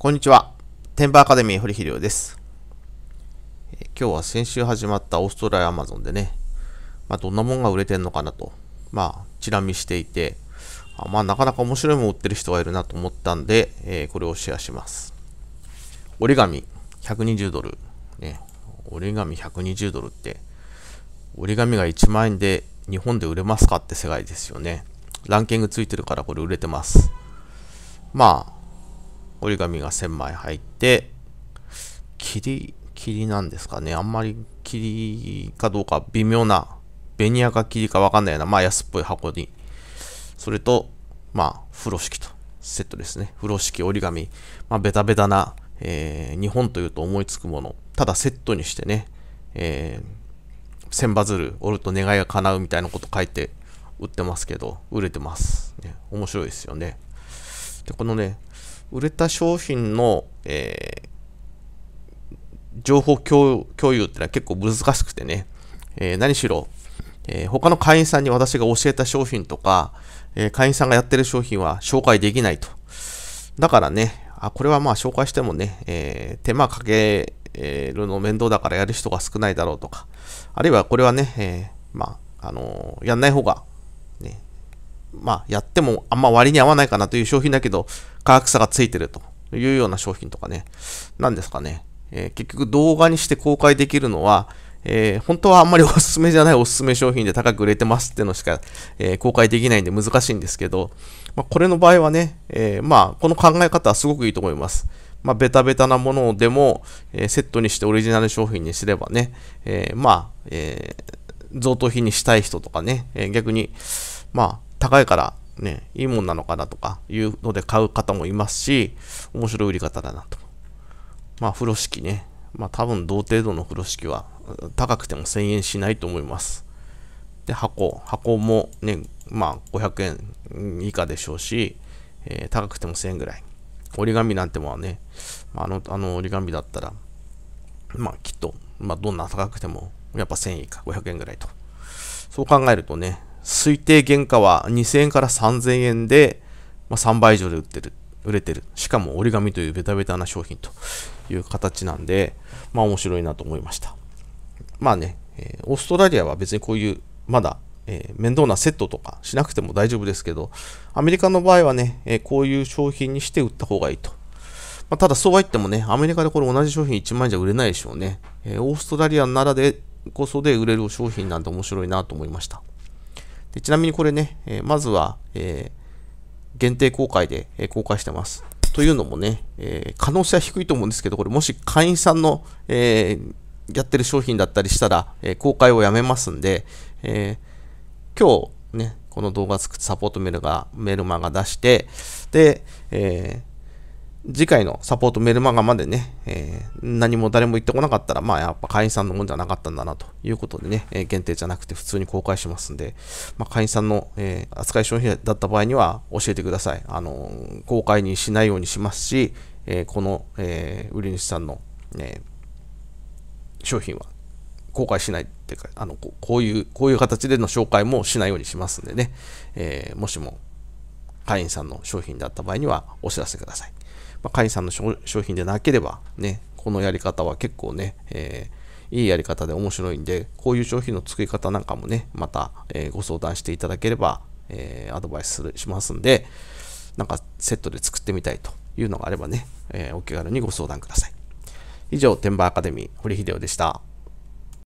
こんにちは。テンパーアカデミー堀秀夫です。今日は先週始まったオーストラリアアマゾンでね、まあ、どんなもんが売れてんのかなと、まあ、チラ見していて、まあ、なかなか面白いもの売ってる人がいるなと思ったんで、えー、これをシェアします。折り紙120ドル。ね、折り紙120ドルって、折り紙が1万円で日本で売れますかって世界ですよね。ランキングついてるからこれ売れてます。まあ、折り紙が1000枚入って、霧、霧なんですかね。あんまり霧かどうか微妙な、ベニヤか霧かわかんないような、まあ安っぽい箱に、それと、まあ、風呂敷とセットですね。風呂敷、折り紙、まあベタベタな、えー、日本というと思いつくもの、ただセットにしてね、えー、千羽鶴折ると願いが叶うみたいなこと書いて売ってますけど、売れてます。ね、面白いですよね。で、このね、売れた商品の、えー、情報共有ってのは結構難しくてね、えー、何しろ、えー、他の会員さんに私が教えた商品とか、え会員さんがやってる商品は紹介できないと。だからね、あこれはまあ紹介してもね、え手間かけるの面倒だからやる人が少ないだろうとか、あるいはこれはね、えまあ、あのやんない方がまあ、やってもあんま割に合わないかなという商品だけど、価格差がついてるというような商品とかね、なんですかね。えー、結局動画にして公開できるのは、えー、本当はあんまりおすすめじゃないおすすめ商品で高く売れてますっていうのしか、えー、公開できないんで難しいんですけど、まあ、これの場合はね、えまあ、この考え方はすごくいいと思います。まあ、ベタベタなものでも、えセットにしてオリジナル商品にすればね、えまあ、え贈答品にしたい人とかね、え逆に、まあ、高いからね、いいもんなのかなとかいうので買う方もいますし、面白い売り方だなと。まあ、風呂敷ね。まあ、多分同程度の風呂敷は高くても1000円しないと思います。で、箱。箱もね、まあ、500円以下でしょうし、えー、高くても1000円ぐらい。折り紙なんてもはね、あの、あの折り紙だったら、まあ、きっと、まあ、どんな高くても、やっぱ1000円以下、500円ぐらいと。そう考えるとね、推定原価は2000円から3000円で、まあ、3倍以上で売ってる。売れてる。しかも折り紙というベタベタな商品という形なんで、まあ面白いなと思いました。まあね、えー、オーストラリアは別にこういう、まだ、えー、面倒なセットとかしなくても大丈夫ですけど、アメリカの場合はね、えー、こういう商品にして売った方がいいと。まあ、ただそうは言ってもね、アメリカでこれ同じ商品1万円じゃ売れないでしょうね。えオーストラリアならでこそで売れる商品なんて面白いなと思いました。でちなみにこれね、えまずは、え限定公開で、え公開してます。というのもね、え可能性は低いと思うんですけど、これもし会員さんの、えやってる商品だったりしたら、え公開をやめますんで、え今日ね、この動画作ってサポートメールが、メルマガ出して、で、え次回のサポートメルマガまでね、えー、何も誰も言ってこなかったら、まあやっぱ会員さんのもんじゃなかったんだなということでね、えー、限定じゃなくて普通に公開しますんで、まあ、会員さんの、えー、扱い商品だった場合には教えてください。あの公開にしないようにしますし、えこの、え売り主さんの、え商品は公開しないっていうか、あのこういう、こういう形での紹介もしないようにしますんでね、えもしも会員さんの商品だった場合にはお知らせください。まあ、会員さんの商品でなければ、ね、このやり方は結構ね、えー、いいやり方で面白いんで、こういう商品の作り方なんかもね、また、えー、ご相談していただければ、えー、アドバイスするしますんで、なんかセットで作ってみたいというのがあればね、えお気軽にご相談ください。以上、天馬アカデミー、堀秀夫でした。